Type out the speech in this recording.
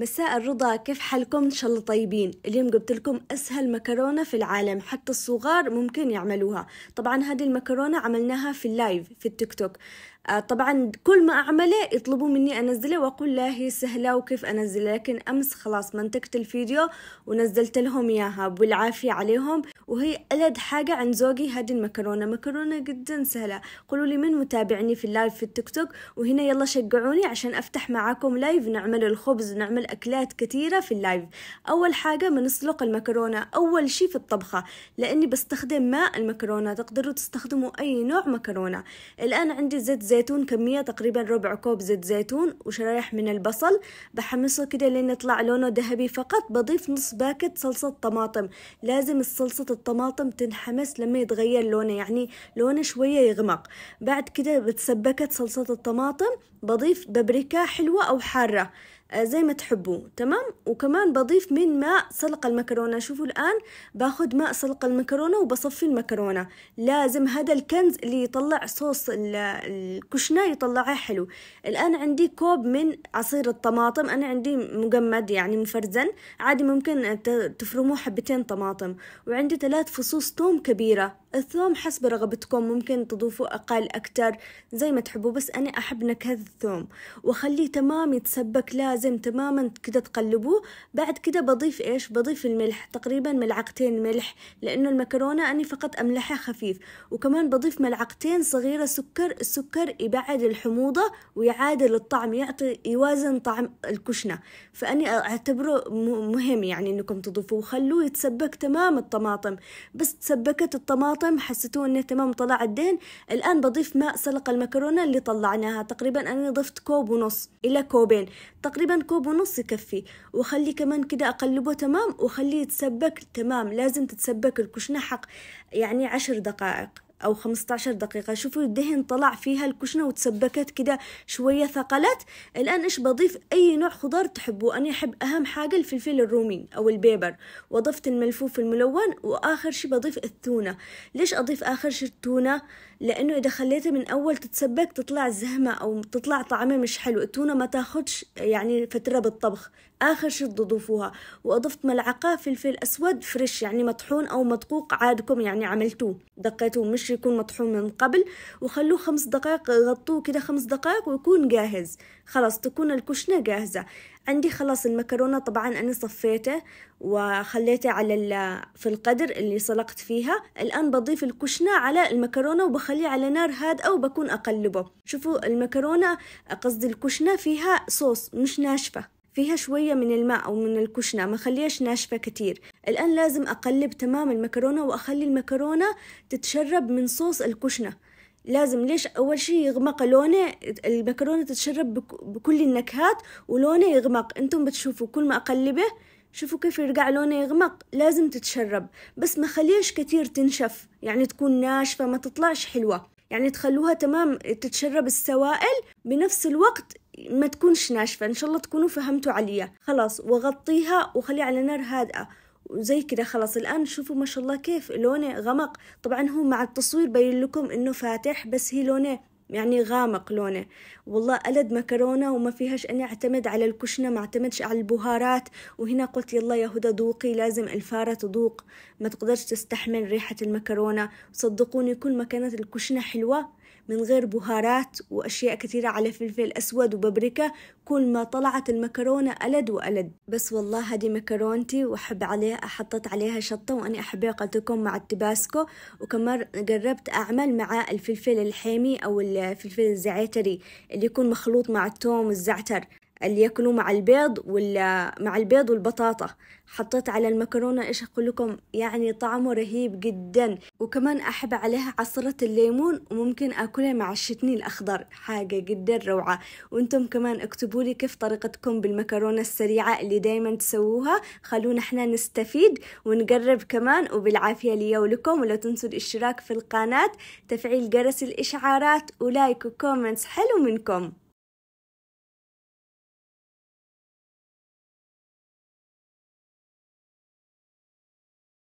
مساء الرضا كيف حالكم ان شاء الله طيبين اليوم جبت لكم اسهل مكرونه في العالم حتى الصغار ممكن يعملوها طبعا هذه المكرونه عملناها في اللايف في التيك توك آه، طبعا كل ما أعمله يطلبوا مني أنزله وأقول لا هي سهلة وكيف أنزله لكن أمس خلاص منتجت الفيديو ونزلت لهم إياها بالعافية عليهم وهي ألد حاجة عن زوجي هذه المكرونة مكرونة جدا سهلة قولوا لي من متابعني في اللايف في التيك توك وهنا يلا شجعوني عشان أفتح معاكم لايف نعمل الخبز ونعمل أكلات كثيرة في اللايف أول حاجة بنسلق المكرونة أول شي في الطبخة لأني بستخدم ماء المكرونة تقدروا تستخدموا أي نوع مكرونة الآن عندي زيت زيت زيتون كمية تقريبا ربع كوب زيت زيتون وشرايح من البصل بحمصه كده لين يطلع لونه ذهبي فقط بضيف نص باكت صلصة طماطم لازم صلصة الطماطم تنحمس لما يتغير لونه يعني لونه شوية يغمق بعد كده بتسبكت صلصة الطماطم بضيف بابريكا حلوة أو حارة آه، زي ما تحبوا تمام وكمان بضيف من ماء سلق المكرونة شوفوا الآن باخذ ماء سلق المكرونة وبصفي المكرونة لازم هذا الكنز اللي يطلع صوص الكشنة يطلعه حلو الآن عندي كوب من عصير الطماطم أنا عندي مجمد يعني مفرزن عادي ممكن تفرموه حبتين طماطم وعندي ثلاث فصوص ثوم كبيرة الثوم حسب رغبتكم ممكن تضيفوا أقل أكتر زي ما تحبوا بس أنا أحب نكهة الثوم وخليه تمام يتسبك لازم تماما كده تقلبوه بعد كده بضيف إيش بضيف الملح تقريبا ملعقتين ملح لأنه المكرونة أنا فقط أملحها خفيف وكمان بضيف ملعقتين صغيرة سكر السكر يبعد الحموضة ويعادل الطعم يعطي يوازن طعم الكشنة فأني أعتبره مهم يعني أنكم تضيفوه وخلوه يتسبك تمام الطماطم بس تسبكت الطماطم المطعم حسيتوه انه تمام طلع الدهن الان بضيف ماء سلق المكرونه اللي طلعناها تقريبا انا ضفت كوب ونص الى كوبين تقريبا كوب ونص يكفي واخليه كمان كده اقلبه تمام واخليه يتسبك تمام لازم تتسبك الكشنه حق يعني عشر دقائق أو 15 دقيقة شوفوا الدهن طلع فيها الكشنة وتسبكت كده شوية ثقلت الآن إيش بضيف أي نوع خضار تحبوه أنا أحب أهم حاجة الفلفل الرومي أو البيبر وضفت الملفوف الملون وآخر شي بضيف التونة ليش أضيف آخر شي التونة لأنه إذا خليته من أول تتسبك تطلع زهمة أو تطلع طعمه مش حلو التونة ما تاخدش يعني فترة بالطبخ آخر شي تضيفوها وأضفت ملعقة فلفل أسود فريش يعني مطحون أو مدقوق عادكم يعني عملتوه دقيتوه مش يكون مطحون من قبل وخلوه خمس دقائق غطوه كده خمس دقائق ويكون جاهز خلاص تكون الكشنة جاهزة عندي خلاص المكرونة طبعا أنا صفيته وخليته على في القدر اللي سلقت فيها الآن بضيف الكشنة على المكرونة وبخليه على نار هادئة وبكون أقلبه شوفوا المكرونة قصدي الكشنة فيها صوص مش ناشفة فيها شوية من الماء أو من الكشنة ما خليهاش ناشفة كتير الآن لازم أقلب تمام المكرونة وأخلي المكرونة تتشرب من صوص الكشنة لازم ليش أول شي يغمق لونه المكرونة تتشرب بكل النكهات ولونه يغمق أنتم بتشوفوا كل ما أقلبه شوفوا كيف يرجع لونه يغمق لازم تتشرب بس ما خليهاش كتير تنشف يعني تكون ناشفة ما تطلعش حلوة يعني تخلوها تمام تتشرب السوائل بنفس الوقت ما تكونش ناشفة إن شاء الله تكونوا فهمتوا عليا خلاص وغطيها وخليها على نار هادئة وزي كده خلاص الآن شوفوا ما شاء الله كيف لونه غمق طبعا هو مع التصوير بين لكم إنه فاتح بس هي لونه يعني غامق لونه والله ألد مكرونة وما فيهاش أني أعتمد على الكشنة ما أعتمدش على البهارات وهنا قلت يلا يا هدى ذوقي لازم الفارة تذوق ما تقدرش تستحمل ريحة المكرونة صدقوني كل ما كانت الكشنة حلوة من غير بهارات وأشياء كثيرة على فلفل أسود وبابريكا كل ما طلعت المكرونة ألد وألد بس والله هذه مكرونتي وأحب عليها حطيت عليها شطة وأنا أحبها قلت لكم مع التباسكو وكمان جربت أعمل مع الفلفل الحامي أو الفلفل الزعتري اللي يكون مخلوط مع التوم والزعتر اللي ياكلوه مع البيض ولا مع البيض والبطاطا حطيت على المكرونة إيش أقول لكم يعني طعمه رهيب جدا وكمان أحب عليها عصرة الليمون وممكن أكلها مع الشتني الأخضر حاجة جدا روعة وانتم كمان اكتبوا لي كيف طريقتكم بالمكرونة السريعة اللي دايما تسووها خلونا احنا نستفيد ونجرب كمان وبالعافية لي ولكم ولا تنسوا الاشتراك في القناة تفعيل جرس الإشعارات ولايك وكومنتس حلو منكم